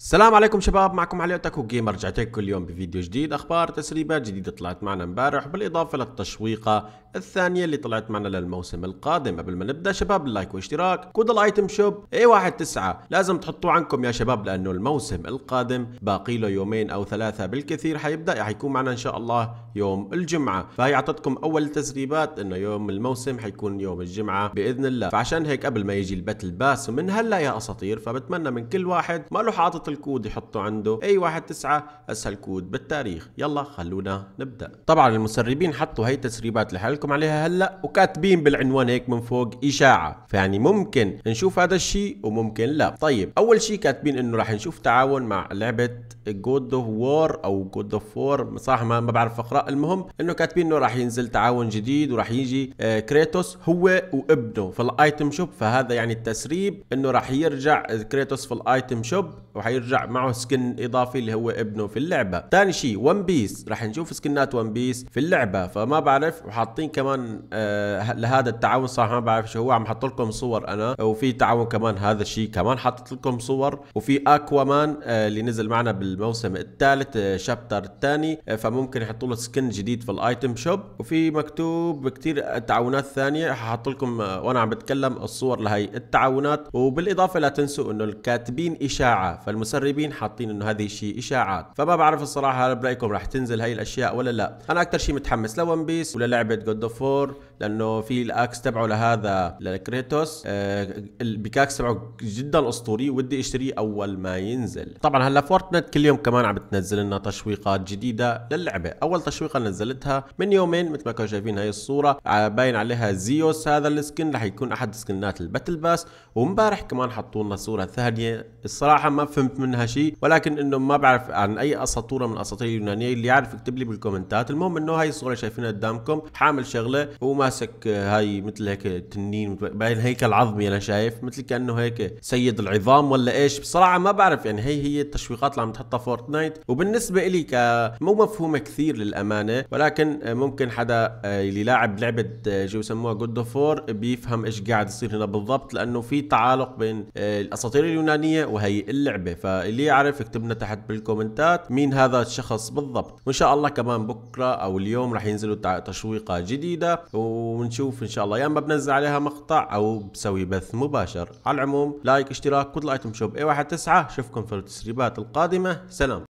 السلام عليكم شباب معكم علي اوتاكو جيمر رجعت لكم اليوم بفيديو جديد اخبار تسريبات جديده طلعت معنا امبارح بالاضافه للتشويقه الثانيه اللي طلعت معنا للموسم القادم قبل ما نبدا شباب اللايك واشتراك كود الايتم شوب اي واحد تسعة لازم تحطوه عنكم يا شباب لانه الموسم القادم باقي له يومين او ثلاثه بالكثير حيبدا حيكون معنا ان شاء الله يوم الجمعه فهي اعطتكم اول تسريبات انه يوم الموسم حيكون يوم الجمعه باذن الله فعشان هيك قبل ما يجي الباتل باس ومن هلا يا اساطير فبتمنى من كل واحد ما له حاطط الكود يحطه عنده اي واحد تسعة اسهل كود بالتاريخ يلا خلونا نبدا طبعا المسربين حطوا هي التسريبات اللي حلكم عليها هلا وكاتبين بالعنوان هيك من فوق اشاعه فيعني ممكن نشوف هذا الشيء وممكن لا طيب اول شيء كاتبين انه راح نشوف تعاون مع لعبه جود اوف وور او جود اوف وور صح ما بعرف اقرا المهم انه كاتبين انه راح ينزل تعاون جديد وراح يجي آه، كريتوس هو وابنه في الايتم شوب فهذا يعني التسريب انه راح يرجع آه، كريتوس في الايتم شوب وحيرجع معه سكن اضافي اللي هو ابنه في اللعبه ثاني شيء ون بيس راح نشوف سكنات ون بيس في اللعبه فما بعرف وحاطين كمان آه لهذا التعاون صح ما بعرف شو هو عم حط لكم صور انا وفي تعاون كمان هذا الشيء كمان حاطط لكم صور وفي اكوامان آه اللي نزل معنا بال الموسم الثالث آه، شابتر الثاني آه، فممكن يحطوا له سكن جديد في الايتم شوب وفي مكتوب كثير آه، تعاونات ثانيه ححط لكم وانا عم بتكلم الصور لهي التعاونات وبالاضافه لا تنسوا انه الكاتبين اشاعه فالمسربين حاطين انه هذه شيء اشاعات فما بعرف الصراحه هل برايكم رح تنزل هي الاشياء ولا لا انا اكثر شيء متحمس لون بيس لعبه جود اوف فور لانه في الاكس تبعه لهذا لكريتوس البيكاكس تبعه جدا اسطوري ودي اشتريه اول ما ينزل طبعا هلا فورتنايت كل اليوم كمان عم تنزل لنا تشويقات جديده للعبه اول تشويقه نزلتها من يومين مثل ما كانوا شايفين هاي الصوره آه، باين عليها زيوس هذا السكن رح يكون احد سكنات الباتل باس ومبارح كمان حطوا لنا صوره ثانيه الصراحه ما فهمت منها شيء ولكن انه ما بعرف عن اي اساطوره من اساطير اليونانيه اللي يعرف يكتب لي بالكومنتات المهم انه هاي الصوره شايفينها قدامكم حامل شغله وماسك آه، هاي مثل هيك تنين باين هيك العظمي انا شايف مثل كانه هيك سيد العظام ولا ايش بصراحه ما بعرف يعني هي هي التشويقات اللي عم تحط حطها فورتنايت وبالنسبه إلي مو مفهومه كثير للامانه ولكن آه، ممكن حدا آه، اللي لاعب لعبه جو سموها جود فور بيفهم ايش قاعد يصير هنا بالضبط لانه في تعالق بين آه، الاساطير اليونانيه وهي اللعبه فاللي يعرف اكتب لنا تحت بالكومنتات مين هذا الشخص بالضبط وان شاء الله كمان بكره او اليوم رح ينزلوا تشويقه جديده ونشوف ان شاء الله يا اما بنزل عليها مقطع او بسوي بث مباشر على العموم لايك اشتراك كود الايتم شوب اي 19 اشوفكم في التسريبات القادمه سلام